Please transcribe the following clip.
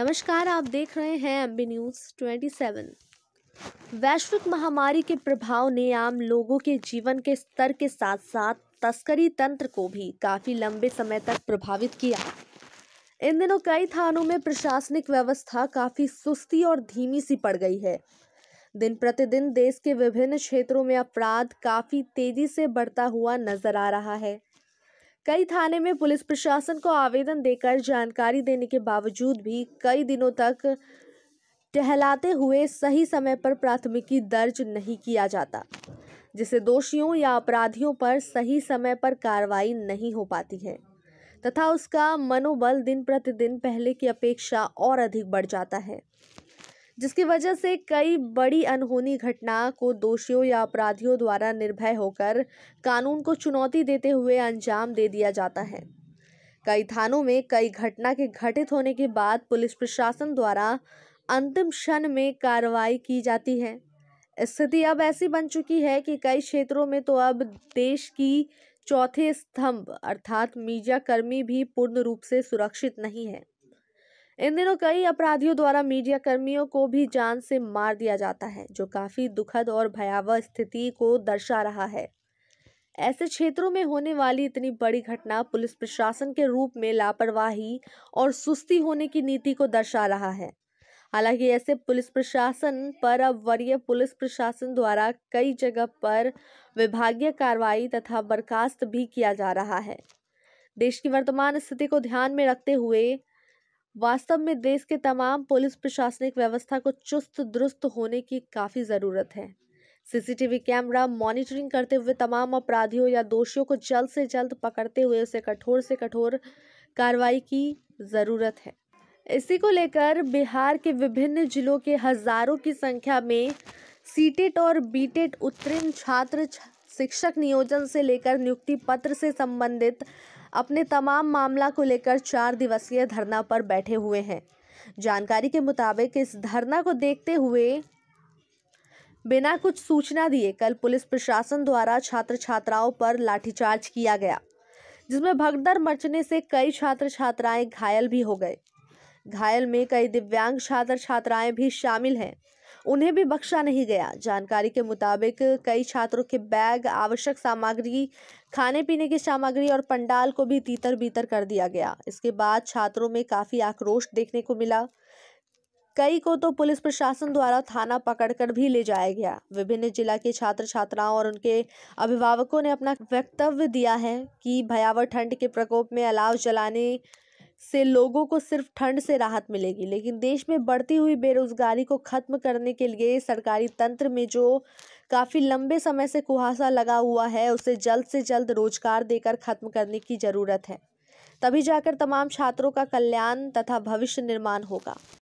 नमस्कार आप देख रहे हैं M B news twenty seven वैश्विक महामारी के प्रभाव ने आम लोगों के जीवन के स्तर के साथ साथ तस्करी तंत्र को भी काफ़ी लंबे समय तक प्रभावित किया इन दिनों कई थानों में प्रशासनिक व्यवस्था काफ़ी सुस्ती और धीमी सी पड़ गई है दिन प्रतिदिन देश के विभिन्न क्षेत्रों में अपराध काफ़ी तेज़ी से बढ़ता हुआ नजर आ रहा है कई थाने में पुलिस प्रशासन को आवेदन देकर जानकारी देने के बावजूद भी कई दिनों तक टहलाते हुए सही समय पर प्राथमिकी दर्ज नहीं किया जाता जिससे दोषियों या अपराधियों पर सही समय पर कार्रवाई नहीं हो पाती है तथा उसका मनोबल दिन प्रतिदिन पहले की अपेक्षा और अधिक बढ़ जाता है जिसकी वजह से कई बड़ी अनहोनी घटना को दोषियों या अपराधियों द्वारा निर्भय होकर कानून को चुनौती देते हुए अंजाम दे दिया जाता है कई थानों में कई घटना के घटित होने के बाद पुलिस प्रशासन द्वारा अंतिम क्षण में कार्रवाई की जाती है स्थिति अब ऐसी बन चुकी है कि कई क्षेत्रों में तो अब देश की चौथे स्तंभ अर्थात मीडिया कर्मी भी पूर्ण रूप से सुरक्षित नहीं है इन दिनों कई अपराधियों द्वारा मीडिया कर्मियों को भी जान से मार दिया जाता है जो काफी दुखद और भयावह स्थिति को दर्शा रहा है ऐसे क्षेत्रों में होने वाली इतनी बड़ी घटना पुलिस प्रशासन के रूप में लापरवाही और सुस्ती होने की नीति को दर्शा रहा है हालांकि ऐसे पुलिस प्रशासन पर अब वरीय पुलिस प्रशासन द्वारा कई जगह पर विभागीय कार्रवाई तथा बर्खास्त भी किया जा रहा है देश की वर्तमान स्थिति को ध्यान में रखते हुए वास्तव में देश के तमाम पुलिस प्रशासनिक व्यवस्था को चुस्त दुरुस्त होने की काफ़ी ज़रूरत है सीसीटीवी कैमरा मॉनिटरिंग करते हुए तमाम अपराधियों या दोषियों को जल्द से जल्द पकड़ते हुए उसे कठोर से कठोर कार्रवाई की ज़रूरत है इसी को लेकर बिहार के विभिन्न जिलों के हज़ारों की संख्या में सीटेट और बीटेट उत्तीर्ण छात्र शिक्षक नियोजन से लेकर नियुक्ति पत्र से संबंधित अपने तमाम मामला को लेकर चार दिवसीय धरना पर बैठे हुए हैं जानकारी के मुताबिक इस धरना को देखते हुए बिना कुछ सूचना दिए कल पुलिस प्रशासन द्वारा छात्र छात्राओं पर लाठीचार्ज किया गया जिसमें भगदड़ मचने से कई छात्र छात्राएं घायल भी हो गए घायल में कई दिव्यांग छात्र छात्राएं भी शामिल हैं उन्हें भी बख्शा नहीं गया जानकारी के मुताबिक कई छात्रों के बैग आवश्यक सामग्री खाने पीने की सामग्री और पंडाल को भी तीतर बीतर कर दिया गया इसके बाद छात्रों में काफ़ी आक्रोश देखने को मिला कई को तो पुलिस प्रशासन द्वारा थाना पकड़कर भी ले जाया गया विभिन्न जिला के छात्र छात्राओं और उनके अभिभावकों ने अपना वक्तव्य दिया है कि भयावह ठंड के प्रकोप में अलाव जलाने से लोगों को सिर्फ ठंड से राहत मिलेगी लेकिन देश में बढ़ती हुई बेरोजगारी को खत्म करने के लिए सरकारी तंत्र में जो काफ़ी लंबे समय से कुहासा लगा हुआ है उसे जल्द से जल्द रोजगार देकर खत्म करने की ज़रूरत है तभी जाकर तमाम छात्रों का कल्याण तथा भविष्य निर्माण होगा